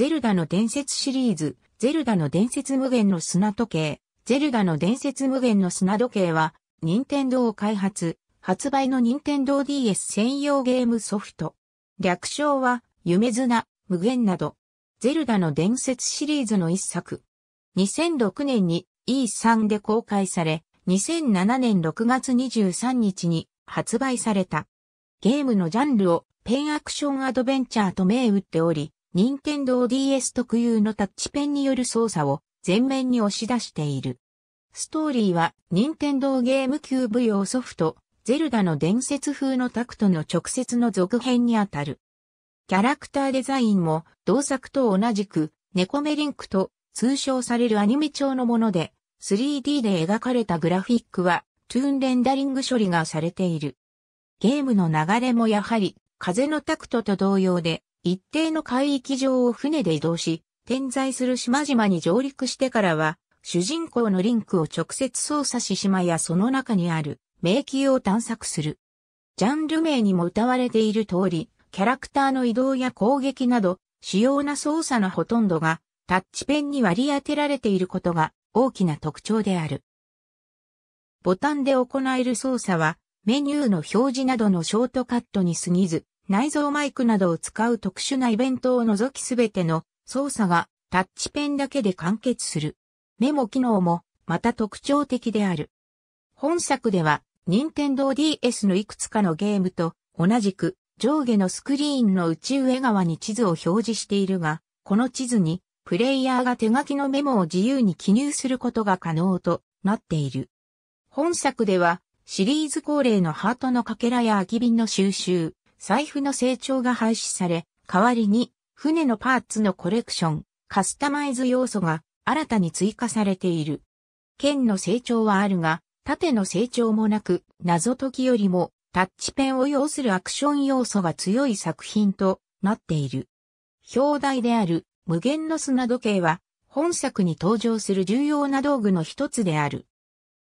ゼルダの伝説シリーズ、ゼルダの伝説無限の砂時計、ゼルダの伝説無限の砂時計は、任天堂開発、発売の任天堂 DS 専用ゲームソフト。略称は、夢砂、無限など、ゼルダの伝説シリーズの一作。2006年に E3 で公開され、2007年6月23日に発売された。ゲームのジャンルをペンアクションアドベンチャーと銘打っており、任天堂 DS 特有のタッチペンによる操作を前面に押し出している。ストーリーは、任天堂ゲームキューブ用ソフト、ゼルダの伝説風のタクトの直接の続編にあたる。キャラクターデザインも、同作と同じく、ネコメリンクと通称されるアニメ調のもので、3D で描かれたグラフィックは、トゥーンレンダリング処理がされている。ゲームの流れもやはり、風のタクトと同様で、一定の海域上を船で移動し、点在する島々に上陸してからは、主人公のリンクを直接操作し島やその中にある迷宮を探索する。ジャンル名にも歌われている通り、キャラクターの移動や攻撃など、主要な操作のほとんどが、タッチペンに割り当てられていることが大きな特徴である。ボタンで行える操作は、メニューの表示などのショートカットに過ぎず、内蔵マイクなどを使う特殊なイベントを除きすべての操作がタッチペンだけで完結する。メモ機能もまた特徴的である。本作では、任天堂 DS のいくつかのゲームと同じく上下のスクリーンの内上側に地図を表示しているが、この地図にプレイヤーが手書きのメモを自由に記入することが可能となっている。本作ではシリーズ恒例のハートのかけらや空き瓶の収集、財布の成長が廃止され、代わりに船のパーツのコレクション、カスタマイズ要素が新たに追加されている。剣の成長はあるが、縦の成長もなく、謎解きよりもタッチペンを要するアクション要素が強い作品となっている。表題である無限の砂時計は本作に登場する重要な道具の一つである。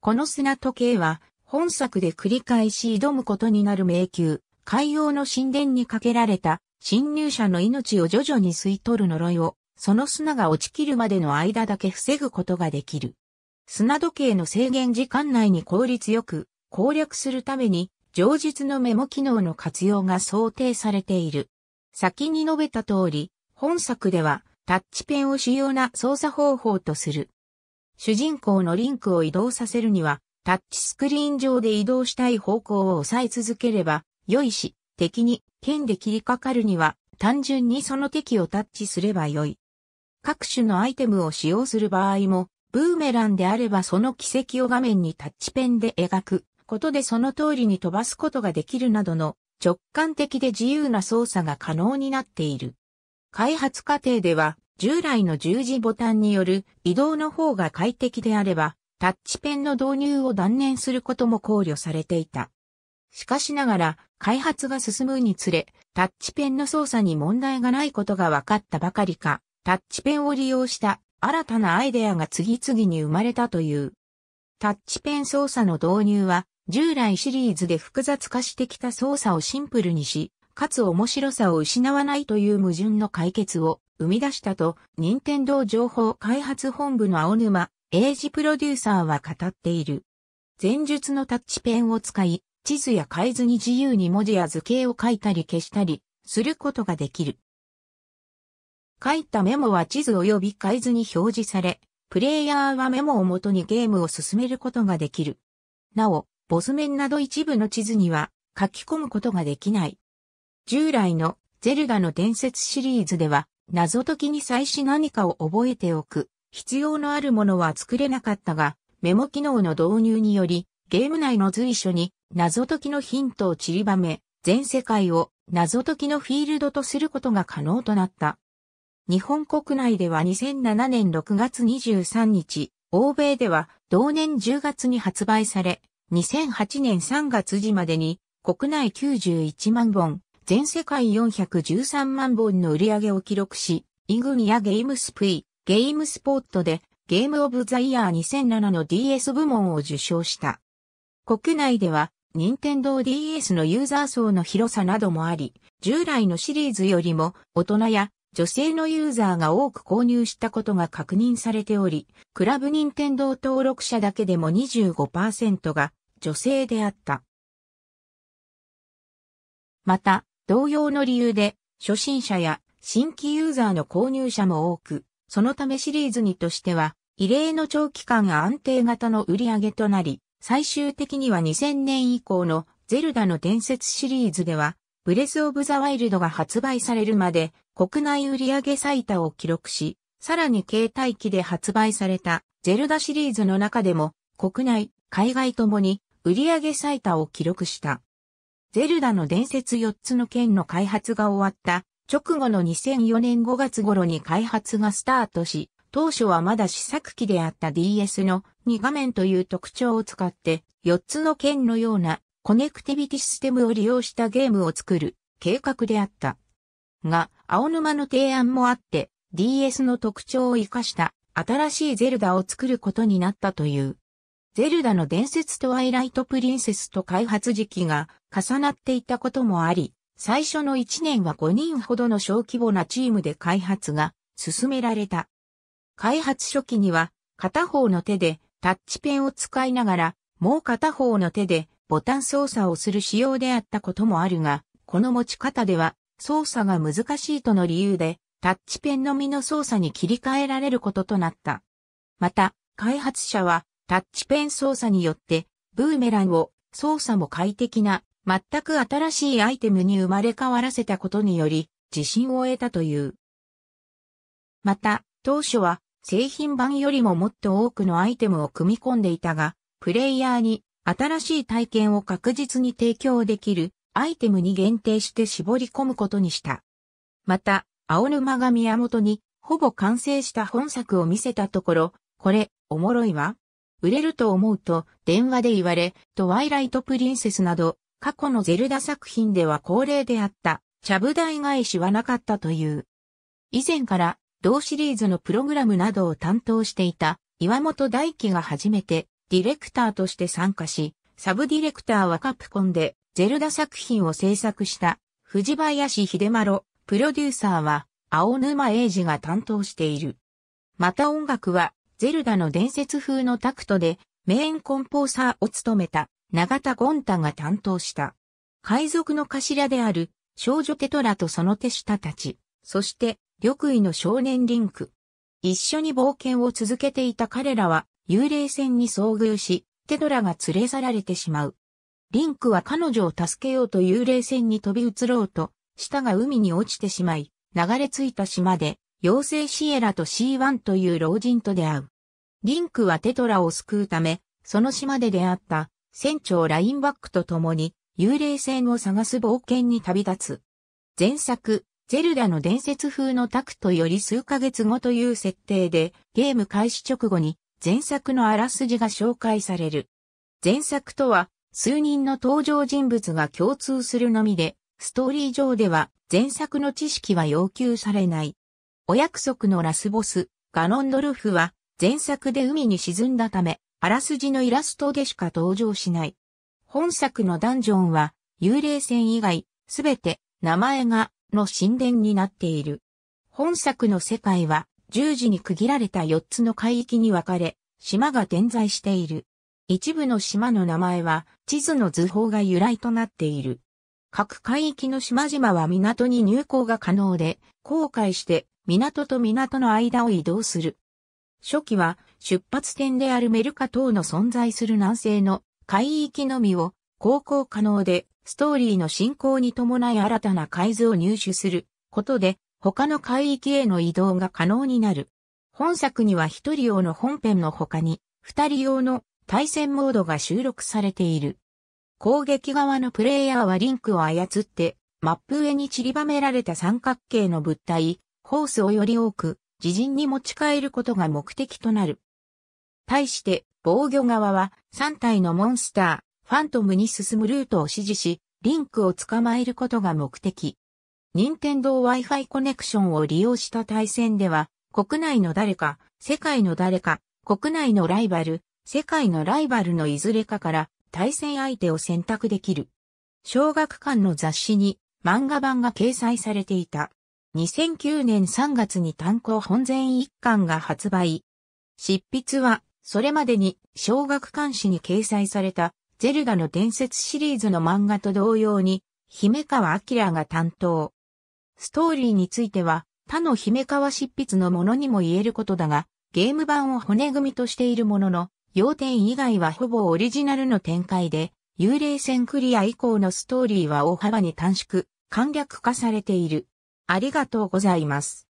この砂時計は本作で繰り返し挑むことになる迷宮、海洋の神殿にかけられた侵入者の命を徐々に吸い取る呪いを、その砂が落ちきるまでの間だけ防ぐことができる。砂時計の制限時間内に効率よく攻略するために、上述のメモ機能の活用が想定されている。先に述べた通り、本作ではタッチペンを主要な操作方法とする。主人公のリンクを移動させるには、タッチスクリーン上で移動したい方向を押さえ続ければ、良いし、敵に剣で切りかかるには、単純にその敵をタッチすれば良い。各種のアイテムを使用する場合も、ブーメランであればその軌跡を画面にタッチペンで描くことでその通りに飛ばすことができるなどの直感的で自由な操作が可能になっている。開発過程では従来の十字ボタンによる移動の方が快適であればタッチペンの導入を断念することも考慮されていた。しかしながら、開発が進むにつれ、タッチペンの操作に問題がないことが分かったばかりか、タッチペンを利用した新たなアイデアが次々に生まれたという。タッチペン操作の導入は、従来シリーズで複雑化してきた操作をシンプルにし、かつ面白さを失わないという矛盾の解決を生み出したと、任天堂情報開発本部の青沼英ジプロデューサーは語っている。前述のタッチペンを使い、地図や海図に自由に文字や図形を書いたり消したりすることができる。書いたメモは地図及び海図に表示され、プレイヤーはメモをもとにゲームを進めることができる。なお、ボス面など一部の地図には書き込むことができない。従来のゼルダの伝説シリーズでは、謎解きに際し何かを覚えておく、必要のあるものは作れなかったが、メモ機能の導入により、ゲーム内の随所に謎解きのヒントを散りばめ、全世界を謎解きのフィールドとすることが可能となった。日本国内では2007年6月23日、欧米では同年10月に発売され、2008年3月時までに国内91万本、全世界413万本の売り上げを記録し、イグニアゲームスプイ、ゲームスポットでゲームオブザイヤー2007の DS 部門を受賞した。国内では任天堂 DS のユーザー層の広さなどもあり、従来のシリーズよりも大人や女性のユーザーが多く購入したことが確認されており、クラブ任天堂登録者だけでも25%が女性であった。また、同様の理由で、初心者や新規ユーザーの購入者も多く、そのためシリーズにとしては、異例の長期間安定型の売り上げとなり、最終的には2000年以降のゼルダの伝説シリーズでは、ブレス・オブ・ザ・ワイルドが発売されるまで国内売上最多を記録し、さらに携帯機で発売されたゼルダシリーズの中でも国内、海外ともに売上最多を記録した。ゼルダの伝説4つの剣の開発が終わった直後の2004年5月頃に開発がスタートし、当初はまだ試作機であった DS の2画面という特徴を使って4つの剣のようなコネクティビティシステムを利用したゲームを作る計画であった。が、青沼の提案もあって DS の特徴を活かした新しいゼルダを作ることになったという。ゼルダの伝説トワイライトプリンセスと開発時期が重なっていたこともあり、最初の1年は5人ほどの小規模なチームで開発が進められた。開発初期には片方の手でタッチペンを使いながらもう片方の手でボタン操作をする仕様であったこともあるが、この持ち方では操作が難しいとの理由でタッチペンのみの操作に切り替えられることとなった。また、開発者はタッチペン操作によってブーメランを操作も快適な全く新しいアイテムに生まれ変わらせたことにより自信を得たという。また、当初は製品版よりももっと多くのアイテムを組み込んでいたが、プレイヤーに新しい体験を確実に提供できるアイテムに限定して絞り込むことにした。また、青沼が宮本にほぼ完成した本作を見せたところ、これ、おもろいわ。売れると思うと電話で言われ、トワイライトプリンセスなど、過去のゼルダ作品では恒例であった、ちゃぶ台返しはなかったという。以前から同シリーズのプログラムなどを担当していた岩本大輝が初めてディレクターとして参加し、サブディレクターはカプコンでゼルダ作品を制作した藤林秀丸、プロデューサーは青沼英二が担当している。また音楽はゼルダの伝説風のタクトでメインコンポーサーを務めた永田ゴンタが担当した。海賊の頭である少女テトラとその手下たち、そして緑衣の少年リンク。一緒に冒険を続けていた彼らは幽霊船に遭遇し、テドラが連れ去られてしまう。リンクは彼女を助けようと幽霊船に飛び移ろうと、舌が海に落ちてしまい、流れ着いた島で、妖精シエラと C1 という老人と出会う。リンクはテトラを救うため、その島で出会った船長ラインバックと共に幽霊船を探す冒険に旅立つ。前作、ゼルダの伝説風のタクトより数ヶ月後という設定で、ゲーム開始直後に前作のあらすじが紹介される。前作とは、数人の登場人物が共通するのみで、ストーリー上では前作の知識は要求されない。お約束のラスボス、ガノンドルフは、前作で海に沈んだため、あらすじのイラストでしか登場しない。本作のダンジョンは、幽霊船以外、すべて名前がの神殿になっている。本作の世界は十字に区切られた4つの海域に分かれ、島が点在している。一部の島の名前は地図の図法が由来となっている。各海域の島々は港に入港が可能で、航海して港と港の間を移動する。初期は出発点であるメルカ島の存在する南西の海域のみを航行可能でストーリーの進行に伴い新たな海図を入手することで、他の海域への移動が可能になる。本作には一人用の本編の他に、二人用の対戦モードが収録されている。攻撃側のプレイヤーはリンクを操って、マップ上に散りばめられた三角形の物体、ホースをより多く、自陣に持ち帰ることが目的となる。対して、防御側は3体のモンスター、ファントムに進むルートを指示し、リンクを捕まえることが目的。任天堂 Wi-Fi コネクションを利用した対戦では、国内の誰か、世界の誰か、国内のライバル、世界のライバルのいずれかから対戦相手を選択できる。小学館の雑誌に漫画版が掲載されていた。2009年3月に単行本全一巻が発売。執筆は、それまでに小学館誌に掲載されたゼルダの伝説シリーズの漫画と同様に、姫川明が担当。ストーリーについては、他の姫川執筆のものにも言えることだが、ゲーム版を骨組みとしているものの、要点以外はほぼオリジナルの展開で、幽霊戦クリア以降のストーリーは大幅に短縮、簡略化されている。ありがとうございます。